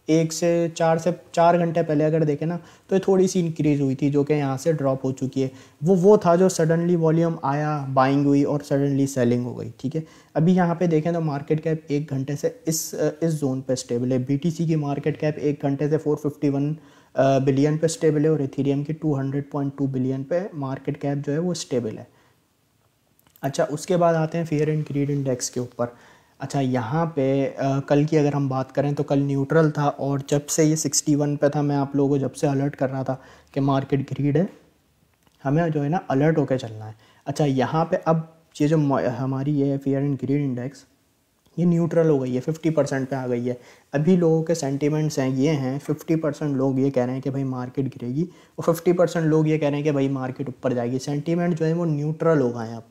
एक से चार से चार घंटे पहले अगर देखें ना तो ये थोड़ी सी इंक्रीज़ हुई थी जो कि यहाँ से ड्रॉप हो चुकी है वो वो था जो सडनली वॉल्यूम आया बाइंग हुई और सडनली सेलिंग हो गई ठीक है अभी यहाँ पे देखें तो मार्केट कैप एक घंटे से इस इस जोन पे स्टेबल है बीटीसी की मार्केट कैप एक घंटे से फोर बिलियन पे स्टेबल है और इथीरियम की टू बिलियन पे मार्केट कैप जो है वो स्टेबल है अच्छा उसके बाद आते हैं फेयर एंड क्रीड इंडेक्स के ऊपर अच्छा यहाँ पे आ, कल की अगर हम बात करें तो कल न्यूट्रल था और जब से ये 61 पे था मैं आप लोगों को जब से अलर्ट कर रहा था कि मार्केट ग्रीड है हमें जो है ना अलर्ट होकर चलना है अच्छा यहाँ पे अब ये जो हमारी ये फेयर एंड ग्रीड इंडेक्स ये न्यूट्रल हो गई है फिफ्टी परसेंट पर आ गई है अभी लोगों के सेंटिमेंट्स हैं ये हैं फिफ्टी परसेंट लोग ये कह रहे हैं कि भाई मार्केट गिरेगी और फिफ्टी परसेंट लोग ये कह रहे हैं कि भाई मार्केट ऊपर जाएगी सेंटिमेंट जो है वो न्यूट्रल हो गए हैं अब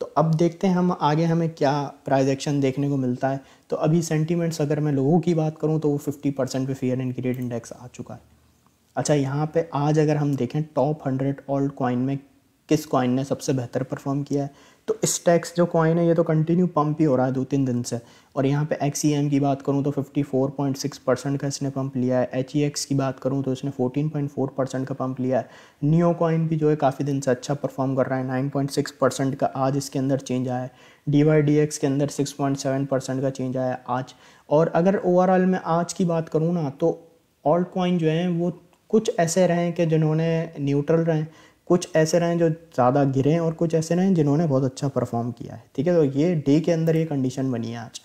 तो अब देखते हैं हम आगे हमें क्या प्राइज एक्शन देखने को मिलता है तो अभी सेंटीमेंट्स अगर मैं लोगों की बात करूँ तो वो फिफ्टी परसेंट पर फेयर एंड ग्रेड इंडेक्स आ चुका है अच्छा यहाँ पे आज अगर हम देखें टॉप हंड्रेड ऑल्ड कॉइन में किस कॉइन ने सबसे बेहतर परफॉर्म किया है तो स्टैक्स जो कॉइन है ये तो कंटिन्यू पम्प ही हो रहा है दो तीन दिन से और यहाँ पे एक्स एम e की बात करूँ तो 54.6 परसेंट का इसने पंप लिया है एच ई एक्स की बात करूँ तो इसने 14.4 परसेंट का पम्प लिया है नियो कॉइन भी जो है काफ़ी दिन से अच्छा परफॉर्म कर रहा है 9.6 परसेंट का आज इसके अंदर चेंज आया है डी वाई डी एक्स के अंदर सिक्स परसेंट का चेंज आया है आज और अगर ओवरऑल मैं आज की बात करूँ ना तो ऑल्ट कॉइन जो है वो कुछ ऐसे रहें कि जिन्होंने न्यूट्रल रहें कुछ ऐसे रहें जो ज़्यादा गिरे हैं और कुछ ऐसे रहें जिन्होंने बहुत अच्छा परफॉर्म किया है ठीक है तो ये डे के अंदर ये कंडीशन बनी है आज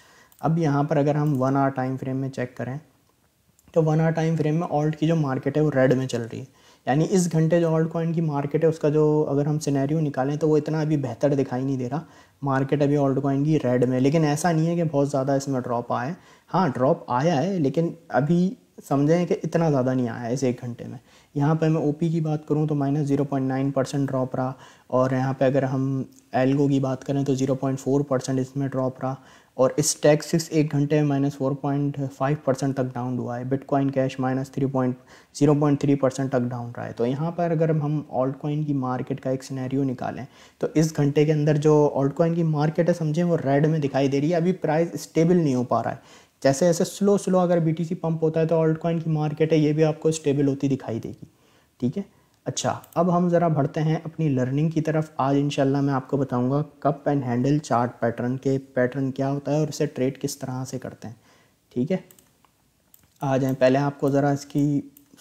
अब यहाँ पर अगर हम वन आवर टाइम फ्रेम में चेक करें तो वन आवर टाइम फ्रेम में ऑल्ट की जो मार्केट है वो रेड में चल रही है यानी इस घंटे जो ऑल्ट कॉइन की मार्केट है उसका जो अगर हम सिनेरियो निकालें तो वो इतना अभी बेहतर दिखाई नहीं दे रहा मार्केट अभी ऑल्ट कॉइन की रेड में लेकिन ऐसा नहीं है कि बहुत ज़्यादा इसमें ड्रॉप आए हाँ ड्रॉप आया है लेकिन अभी समझें कि इतना ज़्यादा नहीं आया है इस एक घंटे में यहाँ पर मैं ओ की बात करूँ तो minus zero point nine percent drop रहा और यहाँ पे अगर हम एल्गो की बात करें तो ज़ीरो पॉइंट फोर परसेंट इसमें ड्रॉप रहा और इस टैक्स सिक्स एक घंटे में minus four point five percent तक डाउन हुआ है Bitcoin cash minus three point zero point three percent तक डाउन रहा है तो यहाँ पर अगर हम ऑल्ट कॉइन की मार्केट का एक सिनेरियो निकालें तो इस घंटे के अंदर जो ऑल्ट कॉइन की मार्केट है समझें वो रेड में दिखाई दे रही है अभी प्राइस स्टेबल नहीं हो पा रहा है जैसे जैसे स्लो स्लो अगर सी पंप होता है तो ऑल्ट कॉइन की मार्केट है ये भी आपको स्टेबल होती दिखाई देगी ठीक है अच्छा अब हम ज़रा बढ़ते हैं अपनी लर्निंग की तरफ आज इंशाल्लाह मैं आपको बताऊंगा cup and handle chart pattern के पैटर्न क्या होता है और इसे ट्रेड किस तरह से करते हैं ठीक है आ जाएँ पहले आपको ज़रा इसकी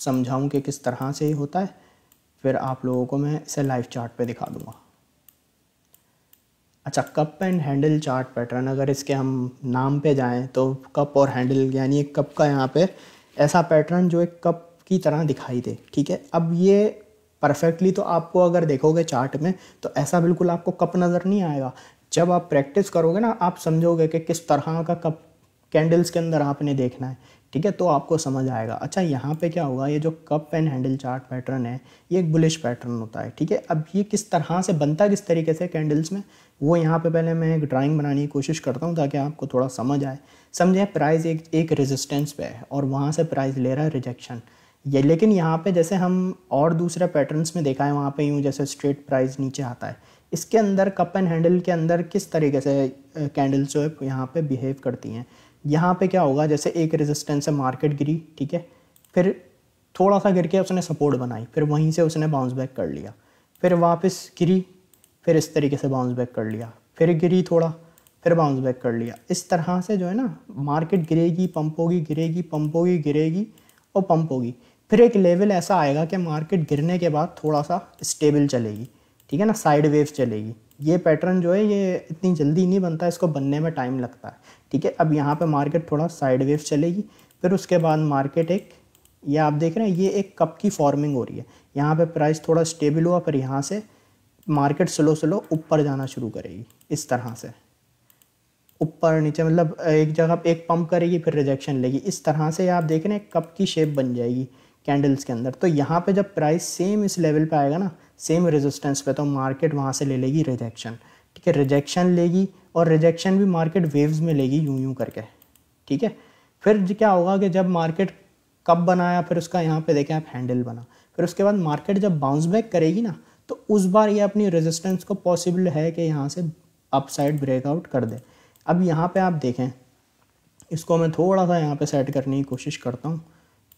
समझाऊँ कि किस तरह से होता है फिर आप लोगों को मैं इसे लाइव चार्ट पे दिखा दूँगा अच्छा cup and handle chart pattern अगर इसके हम नाम पे जाएं तो कप और हैंडल यानी एक कप का यहाँ पे ऐसा पैटर्न जो एक कप की तरह दिखाई दे ठीक है अब ये परफेक्टली तो आपको अगर देखोगे चार्ट में तो ऐसा बिल्कुल आपको कप नज़र नहीं आएगा जब आप प्रैक्टिस करोगे ना आप समझोगे कि किस तरह का कप कैंडल्स के अंदर आपने देखना है ठीक है तो आपको समझ आएगा अच्छा यहाँ पे क्या होगा ये जो cup and handle chart pattern है ये एक बुलिश पैटर्न होता है ठीक है अब ये किस तरह से बनता है किस तरीके से कैंडल्स में वो यहाँ पे पहले मैं एक ड्राइंग बनाने की कोशिश करता हूँ ताकि आपको थोड़ा समझ आए समझे प्राइस एक एक रेजिस्टेंस पे है और वहाँ से प्राइस ले रहा है रिजेक्शन ये लेकिन यहाँ पे जैसे हम और दूसरे पैटर्न्स में देखा है वहाँ पे यूँ जैसे स्ट्रेट प्राइस नीचे आता है इसके अंदर कप एंड हैंडल के अंदर किस तरीके से कैंडल्स जो है यहाँ पर बिहेव करती हैं यहाँ पर क्या होगा जैसे एक रेजिस्टेंस है मार्केट गिरी ठीक है फिर थोड़ा सा गिर के उसने सपोर्ट बनाई फिर वहीं से उसने बाउंस बैक कर लिया फिर वापस गिरी फिर इस तरीके से बाउंस बैक कर लिया फिर गिरी थोड़ा फिर बाउंस बैक कर लिया इस तरह से जो है ना मार्केट गिरेगी पंप होगी गिरेगी पंप होगी गिरेगी और पंप होगी फिर एक लेवल ऐसा आएगा कि मार्केट गिरने के बाद थोड़ा सा स्टेबल चलेगी ठीक है ना साइड वेव चलेगी ये पैटर्न जो है ये इतनी जल्दी नहीं बनता इसको बनने में टाइम लगता है ठीक है अब यहाँ पर मार्केट थोड़ा साइड वेव चलेगी फिर उसके बाद मार्केट एक ये आप देख रहे हैं ये एक कप की फॉर्मिंग हो रही है यहाँ पर प्राइस थोड़ा स्टेबल हुआ पर यहाँ से मार्केट स्लो स्लो ऊपर जाना शुरू करेगी इस तरह से ऊपर नीचे मतलब एक जगह एक पंप करेगी फिर रिजेक्शन लेगी इस तरह से आप देख रहे हैं कप की शेप बन जाएगी कैंडल्स के अंदर तो यहाँ पे जब प्राइस सेम इस लेवल पे आएगा ना सेम रेजिस्टेंस पे तो मार्केट वहाँ से ले लेगी रिजेक्शन ठीक है रिजेक्शन लेगी और रिजेक्शन भी मार्केट वेव्स में लेगी यूं यूं करके ठीक है फिर क्या होगा कि जब मार्केट कप बनाया फिर उसका यहाँ पर देखें आप हैंडल बना फिर उसके बाद मार्केट जब बाउंस बैक करेगी ना तो उस बार ये अपनी रेजिस्टेंस को पॉसिबल है कि यहाँ से अपसाइड ब्रेकआउट कर दे अब यहाँ पे आप देखें इसको मैं थोड़ा सा यहाँ पे सेट करने की कोशिश करता हूँ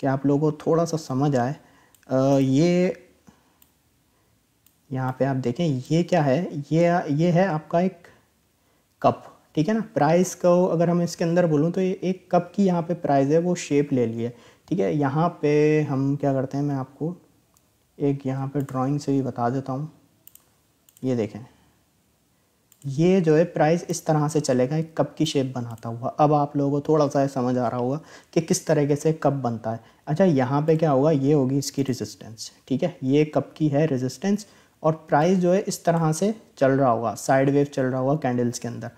कि आप लोगों को थोड़ा सा समझ आए आ, ये यहाँ पे आप देखें ये क्या है ये ये है आपका एक कप ठीक है ना प्राइस को अगर हम इसके अंदर बोलूँ तो ये एक कप की यहाँ पे प्राइस है वो शेप ले ली है ठीक है यहाँ पे हम क्या करते हैं मैं आपको एक यहाँ पे ड्राइंग से भी बता देता हूँ ये देखें ये जो है प्राइस इस तरह से चलेगा एक कप की शेप बनाता हुआ अब आप लोगों को थोड़ा सा समझ आ रहा होगा कि किस तरीके से कप बनता है अच्छा यहाँ पे क्या होगा ये होगी इसकी रेजिस्टेंस ठीक है ये कप की है रेजिस्टेंस और प्राइस जो है इस तरह से चल रहा होगा साइड वेव चल रहा होगा कैंडल्स के अंदर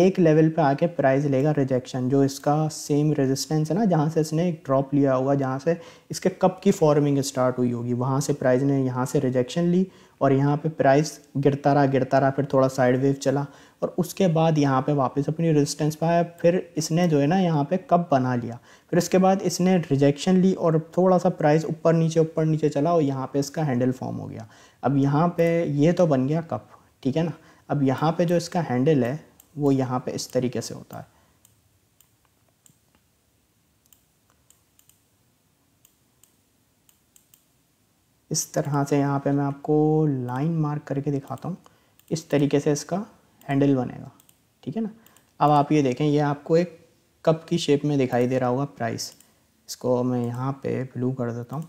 एक लेवल पे आके प्राइस लेगा रिजेक्शन जो इसका सेम रेजिस्टेंस है ना जहाँ से इसने एक ड्रॉप लिया होगा जहाँ से इसके कप की फॉर्मिंग स्टार्ट हुई होगी वहाँ से प्राइस ने यहाँ से रिजेक्शन ली और यहाँ पे प्राइस गिरता रहा गिरता रहा फिर थोड़ा साइड वेव चला और उसके बाद यहाँ पे वापस अपनी रेजिस्टेंस पर आया फिर इसने जो है ना यहाँ पे कप बना लिया फिर इसके बाद इसने रिजेक्शन ली और थोड़ा सा प्राइस ऊपर नीचे ऊपर नीचे चला और यहाँ पे इसका हैंडल फॉर्म हो गया अब यहाँ पे ये तो बन गया कप ठीक है ना अब यहाँ पे जो इसका हैंडल है वो यहाँ पे इस तरीके से होता है इस तरह से यहाँ पे मैं आपको लाइन मार्क करके दिखाता हूँ इस तरीके से इसका हैंडल बनेगा ठीक है ना अब आप ये देखें ये आपको एक कप की शेप में दिखाई दे रहा होगा प्राइस इसको मैं यहाँ पे ब्लू कर देता हूँ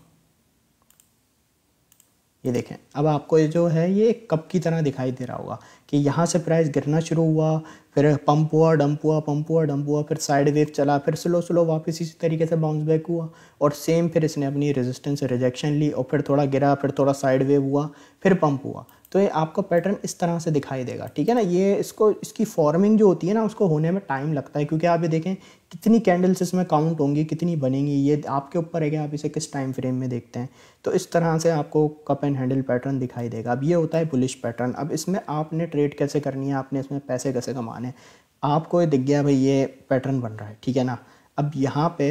ये देखें अब आपको ये जो है ये कप की तरह दिखाई दे रहा होगा कि यहाँ से प्राइस गिरना शुरू हुआ फिर पंप हुआ डंप हुआ पंप हुआ डंप हुआ फिर साइड वेव चला फिर स्लो स्लो वापस इसी तरीके से बाउंस बैक हुआ और सेम फिर इसने अपनी रेजिस्टेंस रिजेक्शन ली और फिर थोड़ा गिरा फिर थोड़ा साइड वेव हुआ फिर पंप हुआ तो ये आपको पैटर्न इस तरह से दिखाई देगा ठीक है ना ये इसको इसकी फॉर्मिंग जो होती है ना उसको होने में टाइम लगता है क्योंकि आप ये देखें कितनी कैंडल्स इसमें काउंट होंगी कितनी बनेंगी ये आपके ऊपर है कि आप इसे किस टाइम फ्रेम में देखते हैं तो इस तरह से आपको कप एंड हैंडल पैटर्न दिखाई देगा अब ये होता है बुलिश पैटर्न अब इसमें आपने ट्रेड कैसे करनी है आपने इसमें पैसे कैसे कमाने निकालें आपको ये दिख गया भाई ये पैटर्न बन रहा है ठीक है ना अब यहाँ पे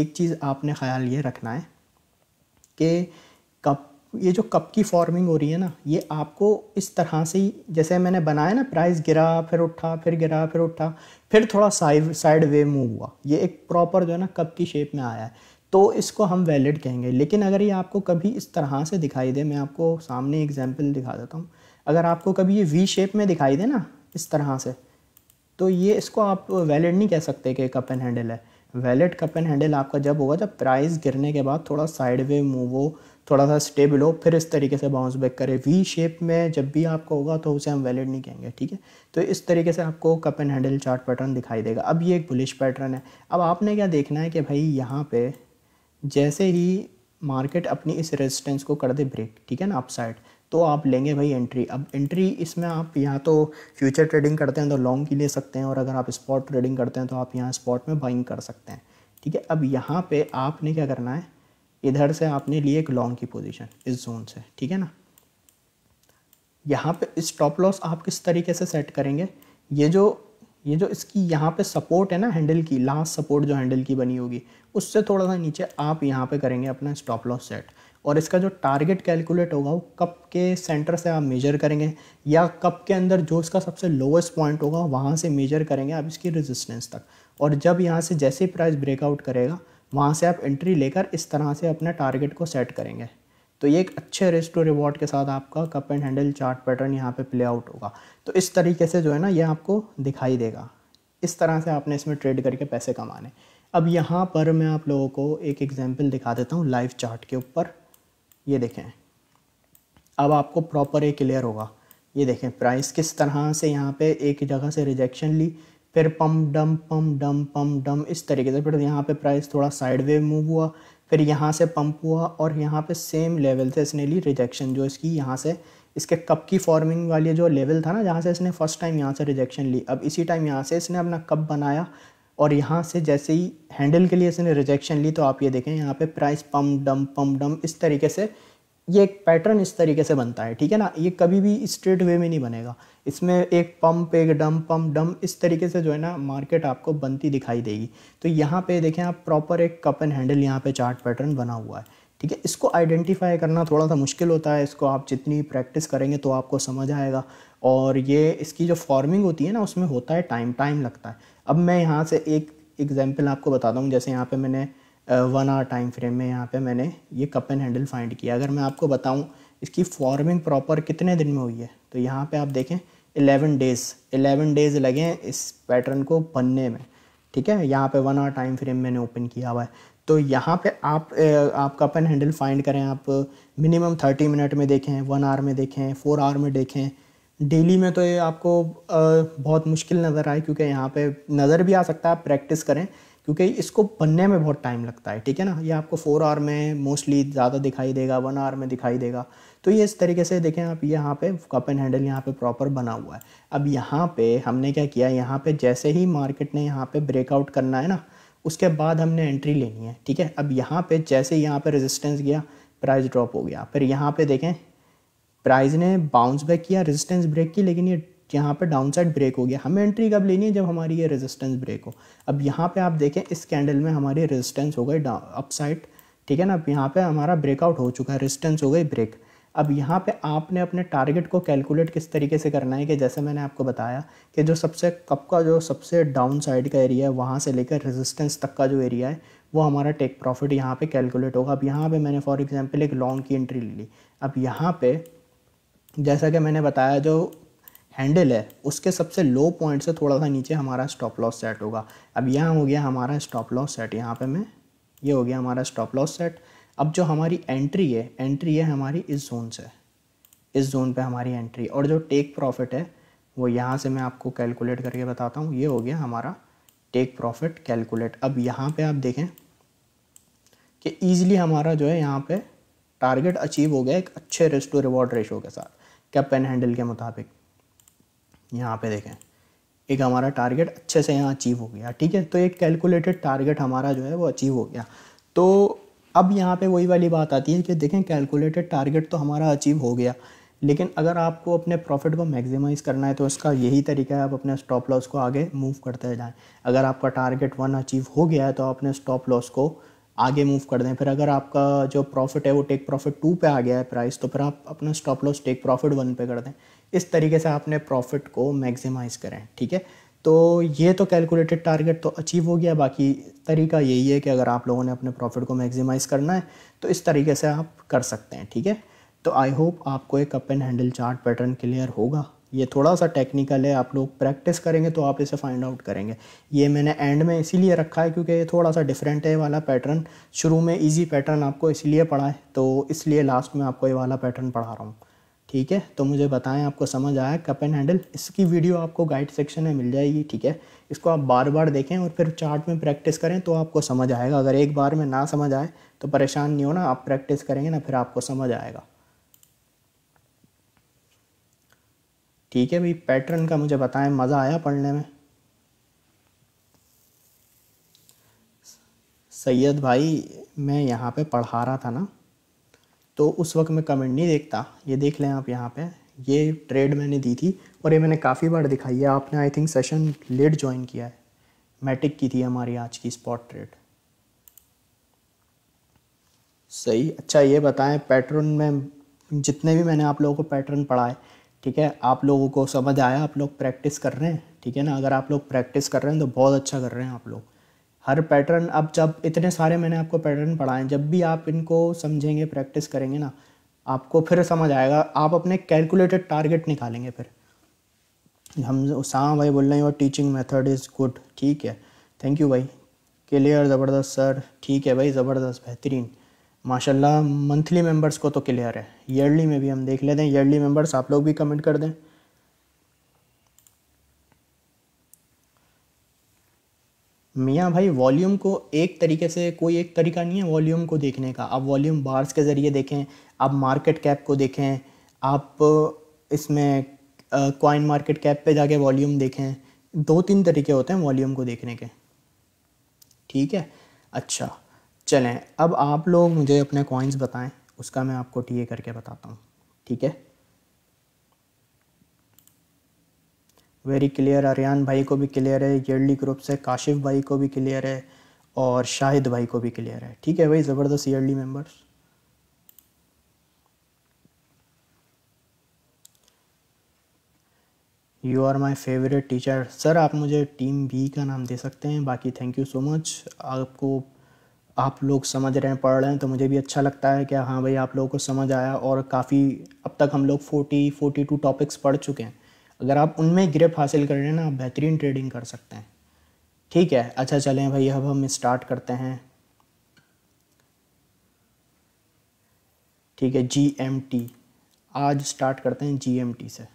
एक चीज़ आपने ख्याल ये रखना है कि कप ये जो कप की फॉर्मिंग हो रही है ना ये आपको इस तरह से ही जैसे मैंने बनाया ना प्राइस गिरा फिर उठा फिर गिरा फिर उठा फिर थोड़ा साइड साइड वे मूव हुआ ये एक प्रॉपर जो है ना कप की शेप में आया है तो इसको हम वैलिड कहेंगे लेकिन अगर ये आपको कभी इस तरह से दिखाई दे मैं आपको सामने एग्जाम्पल दिखा देता हूँ अगर आपको कभी ये वी शेप में दिखाई दे ना इस तरह से तो ये इसको आप वैलिड नहीं कह सकते कि कप एंड हैंडल है वैलिड कप एंड हैंडल आपका जब होगा जब प्राइस गिरने के बाद थोड़ा साइड वे मूव हो थोड़ा सा स्टेबल हो फिर इस तरीके से बाउंस बैक करे वी शेप में जब भी आपको होगा तो उसे हम वैलिड नहीं कहेंगे ठीक है तो इस तरीके से आपको cup and handle chart pattern दिखाई देगा अब ये एक बुलिश पैटर्न है अब आपने क्या देखना है कि भाई यहाँ पे जैसे ही मार्केट अपनी इस रेजिस्टेंस को कर दे ब्रेक ठीक है ना अपसाइड साइड तो आप लेंगे भाई एंट्री अब एंट्री इसमें आप या तो फ्यूचर ट्रेडिंग करते हैं तो लॉन्ग की ले सकते हैं और अगर आप स्पॉट ट्रेडिंग करते हैं तो आप यहाँ स्पॉट में बाइंग कर सकते हैं ठीक है अब यहाँ पे आपने क्या करना है इधर से आपने लिए एक लॉन्ग की पोजीशन इस जोन से ठीक है ना यहाँ पे स्टॉप लॉस आप किस तरीके से सेट करेंगे ये जो ये जो इसकी यहाँ पे सपोर्ट है ना हैंडल की लास्ट सपोर्ट जो हैंडल की बनी होगी उससे थोड़ा सा नीचे आप यहाँ पे करेंगे अपना स्टॉप लॉस सेट और इसका जो टारगेट कैलकुलेट होगा वो कप के सेंटर से आप मेजर करेंगे या कप के अंदर जो इसका सबसे लोवेस्ट पॉइंट होगा वहाँ से मेजर करेंगे आप इसकी रेजिस्टेंस तक और जब यहाँ से जैसे प्राइस ब्रेकआउट करेगा वहाँ से आप एंट्री लेकर इस तरह से अपने टारगेट को सेट करेंगे तो ये एक अच्छे रिस्क टू रिवॉर्ड के साथ आपका cup and handle chart pattern यहाँ पे प्ले आउट होगा तो इस तरीके से जो है ना ये आपको दिखाई देगा इस तरह से आपने इसमें ट्रेड करके पैसे कमाने अब यहाँ पर मैं आप लोगों को एक एग्जाम्पल दिखा देता हूँ लाइव चार्ट के ऊपर ये देखें अब आपको प्रॉपर ये क्लियर होगा ये देखें प्राइस किस तरह से यहाँ पे एक जगह से रिजेक्शन ली फिर पम डम पम डम पम डम इस तरीके से फिर यहाँ पे प्राइस थोड़ा साइड वेव मूव हुआ फिर यहाँ से पंप हुआ और यहाँ पे सेम लेवल से इसने ली रिजेक्शन जो इसकी यहाँ से इसके कप की फॉर्मिंग वाली जो लेवल था ना जहाँ से इसने फर्स्ट टाइम यहाँ से रिजेक्शन ली अब इसी टाइम यहाँ से इसने अपना कप बनाया और यहाँ से जैसे ही हैंडल के लिए इसने रिजेक्शन ली तो आप ये देखें यहाँ पे प्राइस पम्प डम पम्प डम इस तरीके से ये एक पैटर्न इस तरीके से बनता है ठीक है ना ये कभी भी स्ट्रेट वे में नहीं बनेगा इसमें एक पम्प एक डम पम्प डम इस तरीके से जो है ना मार्केट आपको बनती दिखाई देगी तो यहाँ पे देखें आप प्रॉपर एक कप एंड हैंडल यहाँ पे चार्ट पैटर्न बना हुआ है ठीक है इसको आइडेंटिफाई करना थोड़ा सा मुश्किल होता है इसको आप जितनी प्रैक्टिस करेंगे तो आपको समझ आएगा और ये इसकी जो फॉर्मिंग होती है ना उसमें होता है टाइम टाइम लगता है अब मैं यहाँ से एक एग्जाम्पल आपको बताता हूँ जैसे यहाँ पे मैंने वन आवर टाइम फ्रेम में यहाँ पे मैंने ये कप एंड हैंडल फाइंड किया अगर मैं आपको बताऊँ इसकी फॉर्मिंग प्रॉपर कितने दिन में हुई है तो यहाँ पे आप देखें एलेवन डेज़ एलेवन डेज़ लगे हैं इस पैटर्न को बनने में ठीक है यहाँ पे वन आवर टाइम फ्रेम मैंने ओपन किया हुआ है तो यहाँ पे आप आप कप एंड हैंडल फाइंड करें आप मिनिमम थर्टी मिनट में देखें वन आवर में देखें फोर आवर में देखें डेली में तो ये आपको बहुत मुश्किल नज़र आए क्योंकि यहाँ पे नज़र भी आ सकता है आप प्रैक्टिस करें क्योंकि इसको बनने में बहुत टाइम लगता है ठीक है ना ये आपको फोर आवर में मोस्टली ज़्यादा दिखाई देगा वन आवर में दिखाई देगा तो ये इस तरीके से देखें आप यहाँ पे कप एंड हैंडल यहाँ पे प्रॉपर बना हुआ है अब यहाँ पे हमने क्या किया यहाँ पे जैसे ही मार्केट ने यहाँ पे ब्रेकआउट करना है ना उसके बाद हमने एंट्री लेनी है ठीक है अब यहाँ पे जैसे यहाँ पे रेजिस्टेंस गया प्राइस ड्रॉप हो गया फिर यहाँ पे देखें प्राइस ने बाउंस बैक किया रेजिस्टेंस ब्रेक की लेकिन ये यहाँ पे डाउन साइड ब्रेक हो गया हमें एंट्री कब लेनी है जब हमारी ये रेजिस्टेंस ब्रेक हो अब यहाँ पे आप देखें इस कैंडल में हमारी रेजिस्टेंस हो गई अपसाइड ठीक है ना अब यहाँ पे हमारा ब्रेकआउट हो चुका है रेजिस्टेंस हो गई ब्रेक अब यहाँ पे आपने अपने टारगेट को कैलकुलेट किस तरीके से करना है कि जैसे मैंने आपको बताया कि जो सबसे कप का जो सबसे डाउन साइड का एरिया है वहाँ से लेकर रेजिस्टेंस तक का जो एरिया है वो हमारा टेक प्रॉफिट यहाँ पे कैलकुलेट होगा अब यहाँ पे मैंने फॉर एग्जांपल एक लॉन्ग की एंट्री ले ली अब यहाँ पे जैसा कि मैंने बताया जो हैंडल है उसके सबसे लो पॉइंट से थोड़ा सा नीचे हमारा स्टॉप लॉस सेट होगा अब यहाँ हो गया हमारा स्टॉप लॉस सेट यहाँ पे मैं ये हो गया हमारा स्टॉप लॉस सेट अब जो हमारी एंट्री है एंट्री है हमारी इस जोन से इस जोन पे हमारी एंट्री और जो टेक प्रॉफिट है वो यहाँ से मैं आपको कैलकुलेट करके बताता हूँ ये हो गया हमारा टेक प्रॉफिट कैलकुलेट अब यहाँ पर आप देखें कि ईज़िली हमारा जो है यहाँ पर टारगेट अचीव हो गया एक अच्छे रिस्क टू रिवॉर्ड रेशो के साथ क्या पेन हैंडल के मुताबिक यहाँ पे देखें एक हमारा टारगेट अच्छे से यहाँ अचीव हो गया ठीक है तो एक कैलकुलेटेड टारगेट हमारा जो है वो अचीव हो गया तो अब यहाँ पे वही वाली बात आती है कि देखें कैलकुलेटेड टारगेट तो हमारा अचीव हो गया लेकिन अगर आपको अपने प्रॉफिट को मैक्सिमाइज़ करना है तो इसका यही तरीका है आप अपने स्टॉप लॉस को आगे मूव करते जाएं अगर आपका टारगेट वन अचीव हो गया है तो आपने स्टॉप लॉस को आगे मूव कर दें फिर अगर आपका जो प्रॉफिट है वो टेक प्रॉफिट टू पे आ गया है प्राइस तो फिर आप अपना stop loss take profit one पे कर दें इस तरीके से आपने प्रॉफिट को मैक्सिमाइज़ करें ठीक है तो ये तो कैलकुलेटेड टारगेट तो अचीव हो गया बाकी तरीका यही है कि अगर आप लोगों ने अपने प्रॉफिट को मैक्सिमाइज़ करना है तो इस तरीके से आप कर सकते हैं ठीक है तो आई होप आपको एक cup and handle chart pattern clear होगा ये थोड़ा सा टेक्निकल है आप लोग प्रैक्टिस करेंगे तो आप इसे फाइंड आउट करेंगे ये मैंने एंड में इसीलिए रखा है क्योंकि ये थोड़ा सा डिफरेंट है वाला पैटर्न शुरू में इजी पैटर्न आपको इसलिए पढ़ा है तो इसलिए लास्ट में आपको ये वाला पैटर्न पढ़ा रहा हूँ ठीक है तो मुझे बताएं आपको समझ आया कप एंड हैंडल इसकी वीडियो आपको गाइड सेक्शन में मिल जाएगी ठीक है इसको आप बार बार देखें और फिर चार्ट में प्रैक्टिस करें तो आपको समझ आएगा अगर एक बार में ना समझ आए तो परेशान नहीं होना आप प्रैक्टिस करेंगे ना फिर आपको समझ आएगा ठीक है भाई पैटर्न का मुझे बताएं मज़ा आया पढ़ने में सैयद भाई मैं यहाँ पे पढ़ा रहा था ना तो उस वक्त मैं कमेंट नहीं देखता ये देख लें आप यहाँ पे ये ट्रेड मैंने दी थी और ये मैंने काफ़ी बार दिखाई है आपने I think session late join किया है मैटिक की थी हमारी आज की स्पॉट ट्रेड सही अच्छा ये बताएं पैटर्न में जितने भी मैंने आप लोगों को पैटर्न पढ़ाए ठीक है आप लोगों को समझ आया आप लोग प्रैक्टिस कर रहे हैं ठीक है ना अगर आप लोग प्रैक्टिस कर रहे हैं तो बहुत अच्छा कर रहे हैं आप लोग हर पैटर्न अब जब इतने सारे मैंने आपको पैटर्न पढ़ाए हैं जब भी आप इनको समझेंगे प्रैक्टिस करेंगे ना आपको फिर समझ आएगा आप अपने कैलकुलेटेड टारगेट निकालेंगे फिर हम शाह भाई बोल रहे हैं your teaching method is good ठीक है थैंक यू भाई क्लियर ज़बरदस्त सर ठीक है भाई ज़बरदस्त बेहतरीन माशाल्लाह मंथली मेंबर्स को तो क्लियर है ईयरली में भी हम देख लेते हैं ईयरली मेंबर्स आप लोग भी कमेंट कर दें मियाँ भाई वॉल्यूम को एक तरीके से कोई एक तरीका नहीं है वॉल्यूम को देखने का आप वॉल्यूम बार्स के ज़रिए देखें आप मार्केट कैप को देखें आप इसमें कॉइन मार्केट कैप पे जाके वॉल्यूम देखें दो तीन तरीके होते हैं वॉल्यूम को देखने के ठीक है अच्छा चलें अब आप लोग मुझे अपने कॉइन्स बताएं उसका मैं आपको टीए करके बताता हूँ ठीक है वेरी क्लियर आर्यन भाई को भी क्लियर है ईयरली ग्रुप से काशिफ भाई को भी क्लियर है और शाहिद भाई को भी क्लियर है ठीक है भाई ज़बरदस्त early members you are my favourite teacher sir आप मुझे टीम बी का नाम दे सकते हैं बाकी थैंक यू सो मच आपको आप लोग समझ रहे हैं पढ़ रहे हैं तो मुझे भी अच्छा लगता है कि हाँ भाई आप लोगों को समझ आया और काफ़ी अब तक हम लोग फोर्टी फोर्टी टू टॉपिक्स पढ़ चुके हैं अगर आप उनमें ग्रिप हासिल कर रहे हैं ना आप बेहतरीन ट्रेडिंग कर सकते हैं ठीक है अच्छा चलें भाई अब हम स्टार्ट करते हैं ठीक है जी एम टी आज स्टार्ट करते हैं जी एम टी से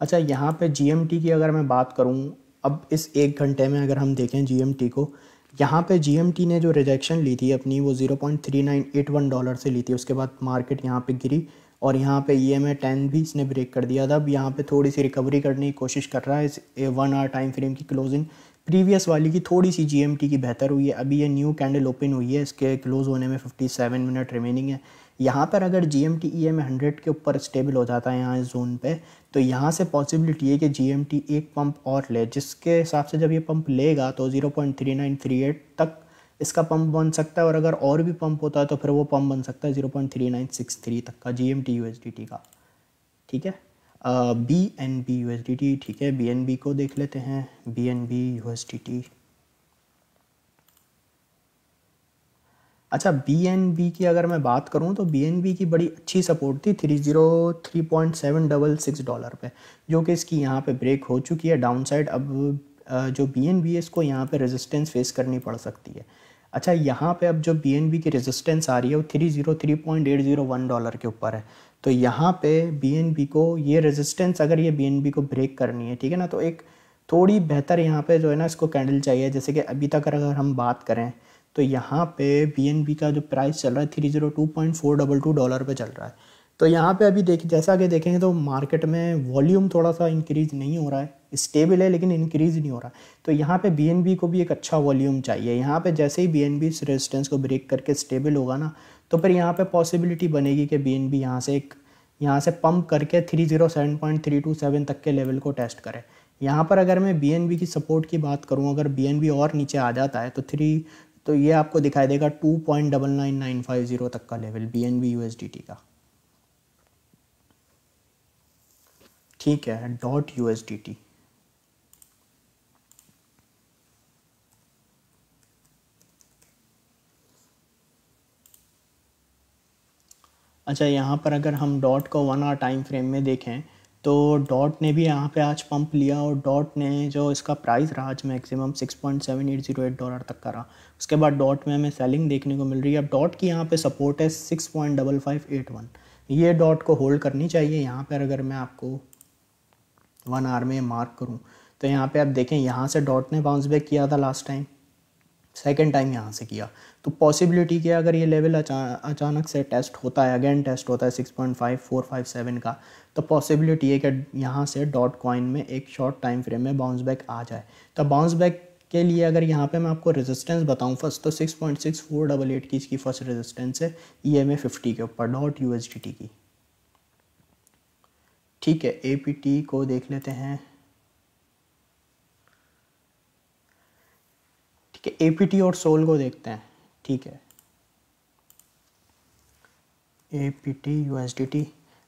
अच्छा यहाँ पे जीएमटी की अगर मैं बात करूँ अब इस एक घंटे में अगर हम देखें जीएमटी को यहाँ पे जीएमटी ने जो रिजेक्शन ली थी अपनी वो zero point three nine eight one dollar से ली थी उसके बाद मार्केट यहाँ पे गिरी और यहाँ पे ई एम ए टेन भी इसने ब्रेक कर दिया था अब यहाँ पे थोड़ी सी रिकवरी करने की कोशिश कर रहा है इस वन आवर टाइम फ्रेम की क्लोजिंग प्रीवियस वाली की थोड़ी सी जीएमटी की बेहतर हुई है अभी ये न्यू कैंडल ओपन हुई है इसके क्लोज़ होने में फिफ्टी सेवन मिनट रिमेनिंग है यहाँ पर अगर G M T E M hundred के ऊपर स्टेबल हो जाता है यहाँ इस जोन पे तो यहाँ से पॉसिबिलिटी है कि जी एम टी एक पंप और ले जिसके हिसाब से जब ये पंप लेगा तो zero point three nine three eight तक इसका पंप बन सकता है और अगर और भी पंप होता है तो फिर वो पंप बन सकता है zero point three nine six three तक का G M T U S D T का ठीक है B N B U S D T ठीक है बी एन बी को देख लेते हैं B N B U S D T अच्छा बी की अगर मैं बात करूं तो बी की बड़ी अच्छी सपोर्ट थी three zero three point seven double six dollar पे जो कि इसकी यहाँ पे ब्रेक हो चुकी है डाउन साइड अब जो बी एन बी है इसको यहाँ पे रेजिस्टेंस फेस करनी पड़ सकती है अच्छा यहाँ पे अब जो बी एन बी की रेजिस्टेंस आ रही है वो three zero three point eight zero one dollar के ऊपर है तो यहाँ पर बी एन बी को ये रेजिस्टेंस अगर ये बी एन बी को ब्रेक करनी है ठीक है ना तो एक थोड़ी बेहतर यहाँ पर जो है ना इसको कैंडल चाहिए जैसे कि अभी तक अगर हम बात करें तो यहाँ पे बी का जो प्राइस चल रहा है three zero two point four double two dollar पर चल रहा है तो यहाँ पे अभी देख जैसा कि देखेंगे तो मार्केट में वॉल्यूम थोड़ा सा इंक्रीज नहीं हो रहा है स्टेबल है लेकिन इंक्रीज नहीं हो रहा तो यहाँ पे बी को भी एक अच्छा वॉल्यूम चाहिए यहाँ पे जैसे ही बी एन बी रेजिस्टेंस को ब्रेक करके स्टेबल होगा ना तो फिर यहाँ पे पॉसिबिलिटी बनेगी कि बी एन बी यहाँ से एक यहाँ से पंप करके three zero seven point three two seven तक के लेवल को टेस्ट करें यहाँ पर अगर मैं बी की सपोर्ट की बात करूँ अगर बी और नीचे आ जाता है तो थ्री तो ये आपको दिखाई देगा two point double nine nine five zero तक का level B N B U S D T का ठीक है dot U S D T अच्छा यहाँ पर अगर हम डॉट को वन आर टाइम फ्रेम में देखें तो डॉट ने भी यहाँ पे आज पंप लिया और डॉट ने जो इसका प्राइस रहा आज maximum six point seven eight zero eight dollar तक का रहा उसके बाद डॉट में हमें सेलिंग देखने को मिल रही है अब डॉट की यहाँ पे सपोर्ट है six point double five eight one ये डॉट को होल्ड करनी चाहिए यहाँ पर अगर मैं आपको वन आर में मार्क करूँ तो यहाँ पर आप देखें यहाँ से डॉट ने बाउंस बैक किया था लास्ट टाइम सेकेंड टाइम यहाँ से किया तो पॉसिबिलिटी क्या अगर ये लेवल अचा, अचानक से टेस्ट होता है अगेन टेस्ट होता है six point five four five seven का तो पॉसिबिलिटी है कि यहाँ से डॉट कॉइन में एक शॉर्ट टाइम फ्रेम में बाउंस बैक आ जाए तो बाउंस बैक के लिए अगर यहाँ पे मैं आपको रेजिस्टेंस बताऊँ फर्स्ट तो six point six four double eight की इसकी फर्स्ट रेजिस्टेंस है ई एम ए फिफ्टी के ऊपर dot U S D T की ठीक है ए पी टी को देख लेते हैं कि ए और सोल को देखते हैं ठीक है A P T U S D T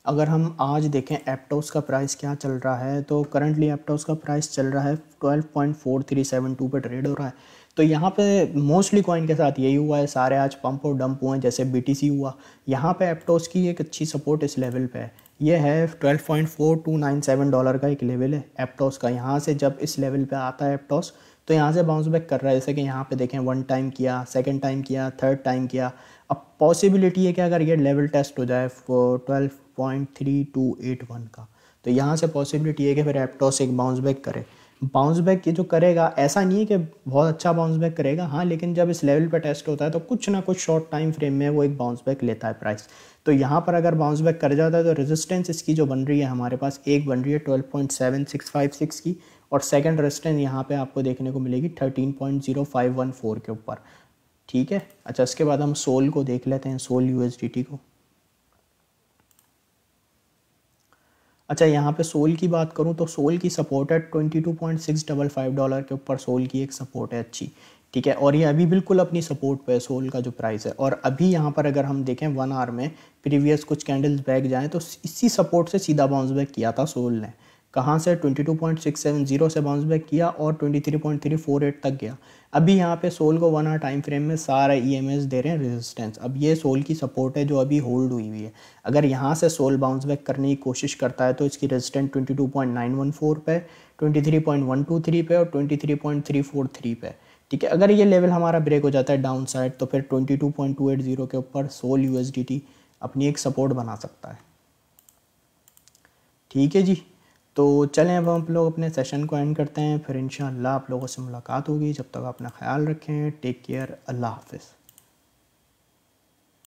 अगर हम आज देखें एप्टोस का प्राइस क्या चल रहा है तो करंटली एप्टोस का प्राइस चल रहा है twelve point four three seven two पर ट्रेड हो रहा है तो यहाँ पे मोस्टली कॉइन के साथ यही हुआ है सारे आज पंप और डंप हुए हैं जैसे बीटीसी हुआ यहाँ पे एप्टोस की एक अच्छी सपोर्ट इस लेवल पे है ये है twelve point four two nine seven dollar का एक लेवल है एप्टोस का यहाँ से जब इस लेवल पर आता है एप्टोस तो यहाँ से बाउंस बैक कर रहा है जैसे कि यहाँ पे देखें वन टाइम किया सेकंड टाइम किया थर्ड टाइम किया अब पॉसिबिलिटी है कि अगर ये लेवल टेस्ट हो जाए twelve point three two eight one का तो यहाँ से पॉसिबिलिटी है कि फिर एप्टोस एक बाउंस बैक करे बाउंस बैक ये जो करेगा ऐसा नहीं है कि बहुत अच्छा बाउंस बैक करेगा हाँ लेकिन जब इस लेवल पर टेस्ट होता है तो कुछ ना कुछ शॉर्ट टाइम फ्रेम में वो एक बाउंस बैक लेता है प्राइस तो यहाँ पर अगर बाउंस बैक कर जाता है तो रेजिस्टेंस इसकी जो बन रही है हमारे पास एक बन रही है twelve point seven six five six की और सेकंड रेजिस्टेंस यहाँ पे आपको देखने को मिलेगी 13.0514 के ऊपर ठीक है अच्छा इसके बाद हम सोल को देख लेते हैं सोल यू को अच्छा यहाँ पे सोल की बात करूँ तो सोल की सपोर्ट है twenty two point six double five dollar के ऊपर सोल की एक सपोर्ट है अच्छी ठीक है और ये अभी बिल्कुल अपनी सपोर्ट पे है सोल का जो प्राइस है और अभी यहाँ पर अगर हम देखें वन आवर में प्रीवियस कुछ कैंडल्स बैक जाएँ तो इसी सपोर्ट से सीधा बाउंस बैक किया था सोल ने कहाँ से 22.670 से बाउंस बैक किया और 23.348 तक गया अभी यहाँ पे सोल को वन आर टाइम फ्रेम में सारा ईएमएस e दे रहे हैं रेजिस्टेंस अब ये सोल की सपोर्ट है जो अभी होल्ड हुई हुई है अगर यहाँ से सोल बाउंस बैक करने की कोशिश करता है तो इसकी रेजिस्टेंस 22.914 पे 23.123 पे और 23.343 पे ठीक है अगर ये लेवल हमारा ब्रेक हो जाता है डाउन साइड तो फिर जीरो के ऊपर सोल टी अपनी एक सपोर्ट बना सकता है ठीक है जी तो चलें अब हम लोग अपने सेशन को एंड करते हैं फिर इन आप लोगों से मुलाकात होगी जब तक अपना ख्याल रखें टेक केयर अल्लाह हाफिज़